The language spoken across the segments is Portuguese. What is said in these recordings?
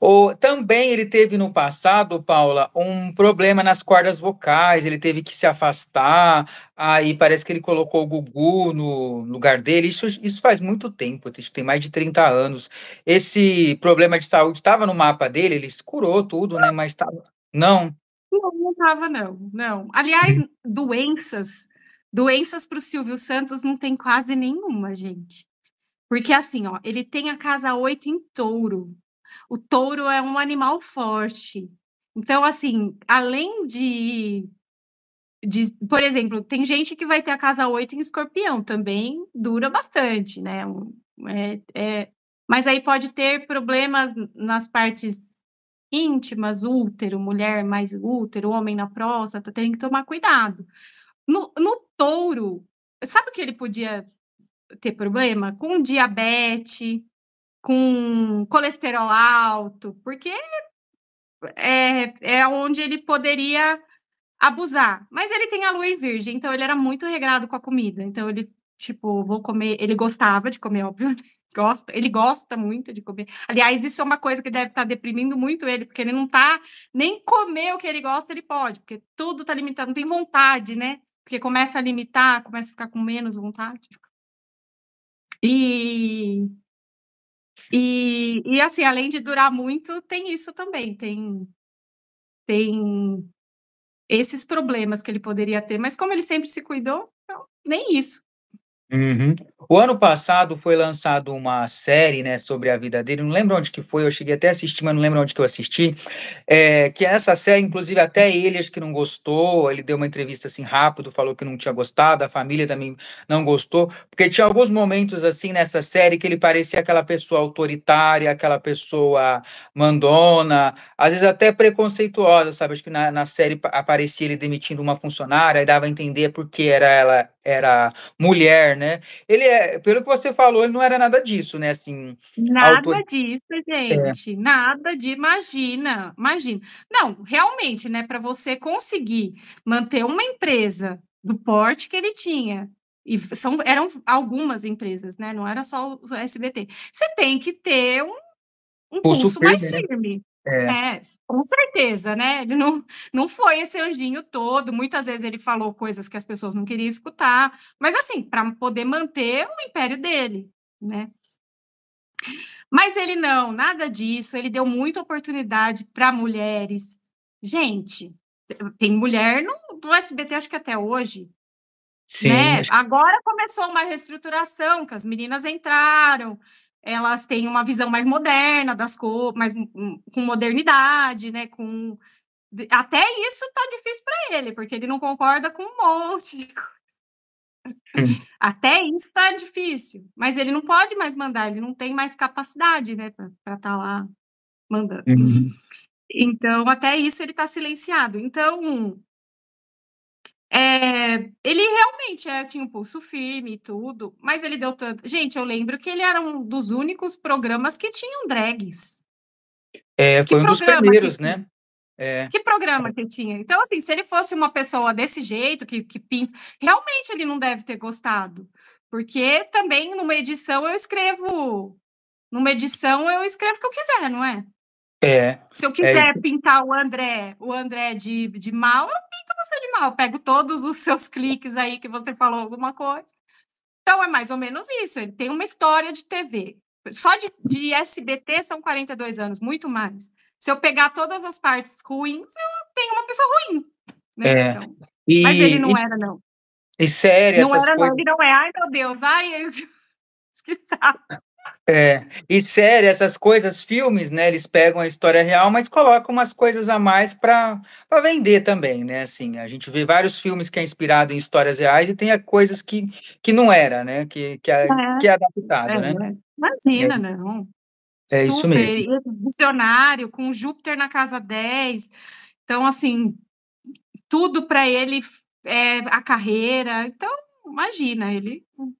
O, também ele teve no passado, Paula, um problema nas cordas vocais, ele teve que se afastar, aí parece que ele colocou o Gugu no lugar dele. Isso, isso faz muito tempo, tem mais de 30 anos. Esse problema de saúde estava no mapa dele, ele se curou tudo, né? Mas estava. Não. Não, não estava, não, não. Aliás, hum. doenças, doenças para o Silvio Santos não tem quase nenhuma, gente. Porque assim, ó, ele tem a casa 8 em touro, o touro é um animal forte. Então, assim, além de, de. Por exemplo, tem gente que vai ter a casa 8 em escorpião, também dura bastante, né? É, é, mas aí pode ter problemas nas partes íntimas, útero, mulher mais útero, homem na próstata, tem que tomar cuidado. No, no touro, sabe o que ele podia ter problema? Com diabetes, com colesterol alto, porque é, é onde ele poderia abusar. Mas ele tem a lua em virgem, então ele era muito regrado com a comida. Então ele, tipo, vou comer. Ele gostava de comer, óbvio. Gosta, ele gosta muito de comer. Aliás, isso é uma coisa que deve estar tá deprimindo muito ele, porque ele não tá nem comer o que ele gosta, ele pode, porque tudo tá limitado, não tem vontade, né? Porque começa a limitar, começa a ficar com menos vontade. E e, e assim, além de durar muito, tem isso também, tem, tem esses problemas que ele poderia ter, mas como ele sempre se cuidou, então, nem isso. Uhum. O ano passado foi lançado uma série, né, sobre a vida dele. Não lembro onde que foi, eu cheguei até a assistir, mas não lembro onde que eu assisti. É, que essa série, inclusive, até ele acho que não gostou. Ele deu uma entrevista assim rápido, falou que não tinha gostado, a família também não gostou, porque tinha alguns momentos assim nessa série que ele parecia aquela pessoa autoritária, aquela pessoa mandona, às vezes até preconceituosa, sabe? Acho que na, na série aparecia ele demitindo uma funcionária e dava a entender porque era ela era mulher, né? Ele é, pelo que você falou, ele não era nada disso, né? Assim, nada autor... disso, é. gente. É. Nada de imagina, imagina. Não, realmente, né? Para você conseguir manter uma empresa do porte que ele tinha. E são, eram algumas empresas, né? Não era só o SBT. Você tem que ter um, um pulso, mais firme. Né? É. é. com certeza, né? Ele não, não foi esse anjinho todo. Muitas vezes ele falou coisas que as pessoas não queriam escutar, mas assim, para poder manter o império dele, né? Mas ele não, nada disso. Ele deu muita oportunidade para mulheres. Gente, tem mulher no, no SBT, acho que até hoje. Sim. Né? Agora começou uma reestruturação, que as meninas entraram elas têm uma visão mais moderna das coisas, mais hum, hum, com modernidade, né? Com até isso tá difícil para ele, porque ele não concorda com um monte de coisa. Até isso tá difícil, mas ele não pode mais mandar, ele não tem mais capacidade, né, para estar tá lá mandando. Uhum. Então, até isso ele está silenciado. Então, é, ele realmente é, tinha um pulso firme e tudo, mas ele deu tanto. Gente, eu lembro que ele era um dos únicos programas que tinham drags. É, foi que um dos primeiros, né? É. Que programa que tinha? Então, assim, se ele fosse uma pessoa desse jeito, que, que pinta, realmente ele não deve ter gostado. Porque também numa edição eu escrevo. Numa edição eu escrevo o que eu quiser, não é? É. Se eu é, quiser é... pintar o André, o André de, de mal, eu pinto você de mal. Eu pego todos os seus cliques aí que você falou alguma coisa. Então é mais ou menos isso. Ele tem uma história de TV. Só de, de SBT são 42 anos, muito mais. Se eu pegar todas as partes ruins, eu tenho uma pessoa ruim. Né? É. Então, e, mas ele não e, era, não. E sério, Não era, coisas... não. Ele não é. Ai, meu Deus. Ai, eu... esqueci. É, e série, essas coisas, filmes, né? Eles pegam a história real, mas colocam umas coisas a mais para vender também, né? Assim, a gente vê vários filmes que é inspirado em histórias reais e tem coisas que, que não era, né? Que, que, é, é, que é adaptado, né. é, né? Imagina, é, não. É Super, isso mesmo. Visionário, com Júpiter na casa 10. Então, assim, tudo para ele é a carreira. Então, imagina, ele hum,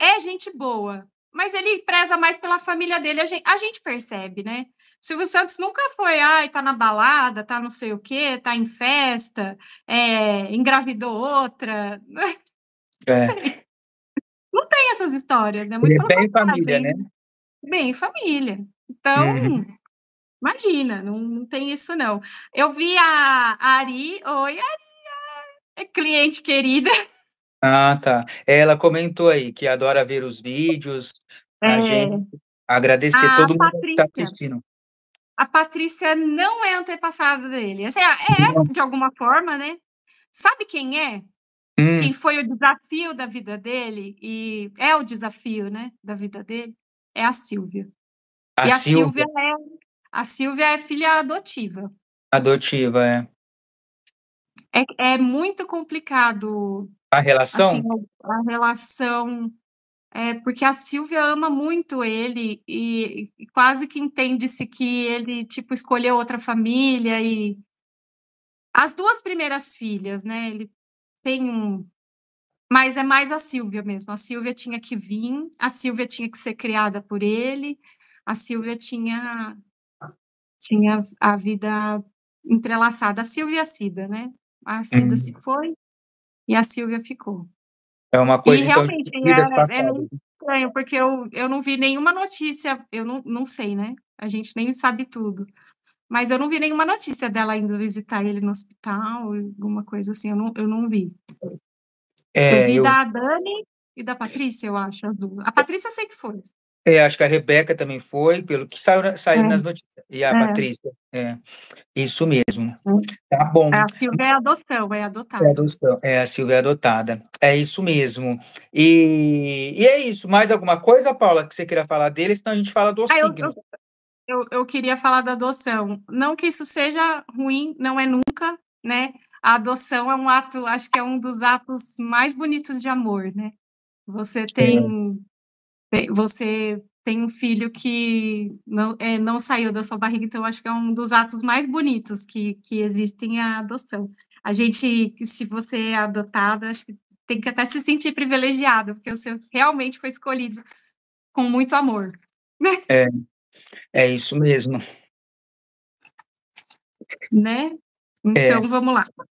é gente boa, mas ele preza mais pela família dele. A gente, a gente percebe, né? Silvio Santos nunca foi, ai, tá na balada, tá não sei o quê, tá em festa, é, engravidou outra. É. Não tem essas histórias, né? Muito é bem família, né? Bem família. Então, uhum. imagina, não, não tem isso, não. Eu vi a Ari, oi, Ari, é cliente querida. Ah, tá. É, ela comentou aí que adora ver os vídeos, a é. gente agradecer A todo mundo que está assistindo. A Patrícia não é antepassada dele. Assim, é, é, de alguma forma, né? Sabe quem é? Quem hum. foi o desafio da vida dele? E é o desafio, né? Da vida dele? É a Silvia. a E a Silvia Silvia, é, a Silvia é filha adotiva. adotiva, é. É, é muito complicado a relação? Assim, a relação. É, porque a Silvia ama muito ele e, quase que entende-se que ele, tipo, escolheu outra família e. As duas primeiras filhas, né? Ele tem um. Mas é mais a Silvia mesmo. A Silvia tinha que vir, a Silvia tinha que ser criada por ele, a Silvia tinha tinha a vida entrelaçada, a Silvia e a Cida, né? A Cida uhum. se foi e a Silvia ficou. É uma coisa. E então, realmente é né? muito estranho, porque eu, eu não vi nenhuma notícia, eu não, não sei, né? A gente nem sabe tudo. Mas eu não vi nenhuma notícia dela indo visitar ele no hospital, alguma coisa assim, eu não, eu não vi. É, eu vi eu... da Dani e da Patrícia, eu acho, as duas. A Patrícia eu sei que foi. É, acho que a Rebeca também foi, pelo que saiu, saiu é. nas notícias. E a é. Patrícia. É. Isso mesmo. Tá bom. A Silvia é adoção, é, é adotada. É, adoção. é a Silvia é adotada. É isso mesmo. E, e é isso. Mais alguma coisa, Paula, que você queria falar deles? Então a gente fala do ah, signo. Eu, eu, eu queria falar da adoção. Não que isso seja ruim, não é nunca, né? A adoção é um ato, acho que é um dos atos mais bonitos de amor, né? Você tem você tem um filho que não, é, não saiu da sua barriga, então acho que é um dos atos mais bonitos que, que existem a adoção. A gente, se você é adotado, acho que tem que até se sentir privilegiado, porque o seu realmente foi escolhido com muito amor. Né? É, é isso mesmo. Né? É. Então, é. vamos lá.